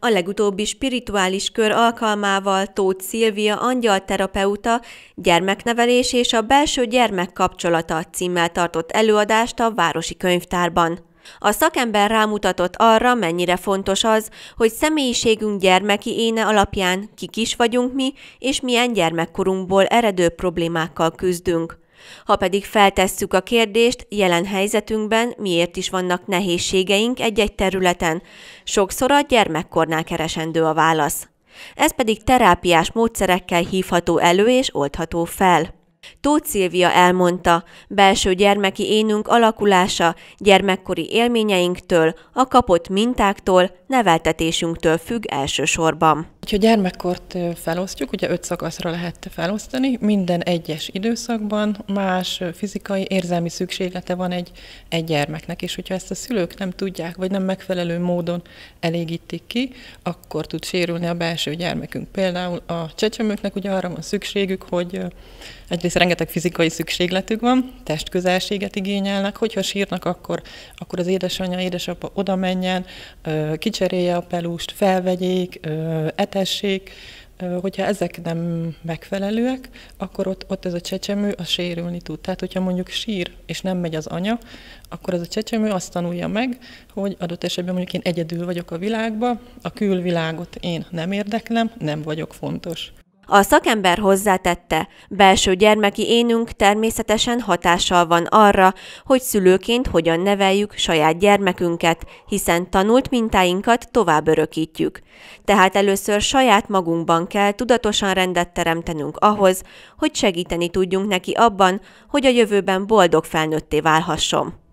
a legutóbbi spirituális kör alkalmával Tóth Szilvia angyalterapeuta Gyermeknevelés és a belső gyermek kapcsolata címmel tartott előadást a Városi Könyvtárban. A szakember rámutatott arra, mennyire fontos az, hogy személyiségünk gyermeki éne alapján kik is vagyunk mi, és milyen gyermekkorunkból eredő problémákkal küzdünk. Ha pedig feltesszük a kérdést, jelen helyzetünkben miért is vannak nehézségeink egy-egy területen, sokszor a gyermekkornál keresendő a válasz. Ez pedig terápiás módszerekkel hívható elő és oldható fel. Tóth Szilvia elmondta, belső gyermeki énünk alakulása gyermekkori élményeinktől, a kapott mintáktól, neveltetésünktől függ elsősorban. Ha gyermekkort felosztjuk, ugye öt szakaszra lehet felosztani, minden egyes időszakban más fizikai, érzelmi szükséglete van egy, egy gyermeknek, és hogyha ezt a szülők nem tudják, vagy nem megfelelő módon elégítik ki, akkor tud sérülni a belső gyermekünk. Például a csecsemőknek ugye arra van szükségük, hogy egy egyrészt rengeteg fizikai szükségletük van, testközelséget igényelnek, hogyha sírnak, akkor, akkor az édesanyja, édesapa oda menjen, kicserélje a pelust, felvegyék, etessék, hogyha ezek nem megfelelőek, akkor ott, ott ez a csecsemő a sérülni tud. Tehát, hogyha mondjuk sír, és nem megy az anya, akkor ez a csecsemő azt tanulja meg, hogy adott esetben mondjuk én egyedül vagyok a világban, a külvilágot én nem érdeklem, nem vagyok fontos. A szakember hozzátette, belső gyermeki énünk természetesen hatással van arra, hogy szülőként hogyan neveljük saját gyermekünket, hiszen tanult mintáinkat tovább örökítjük. Tehát először saját magunkban kell tudatosan rendet teremtenünk ahhoz, hogy segíteni tudjunk neki abban, hogy a jövőben boldog felnőtté válhasson.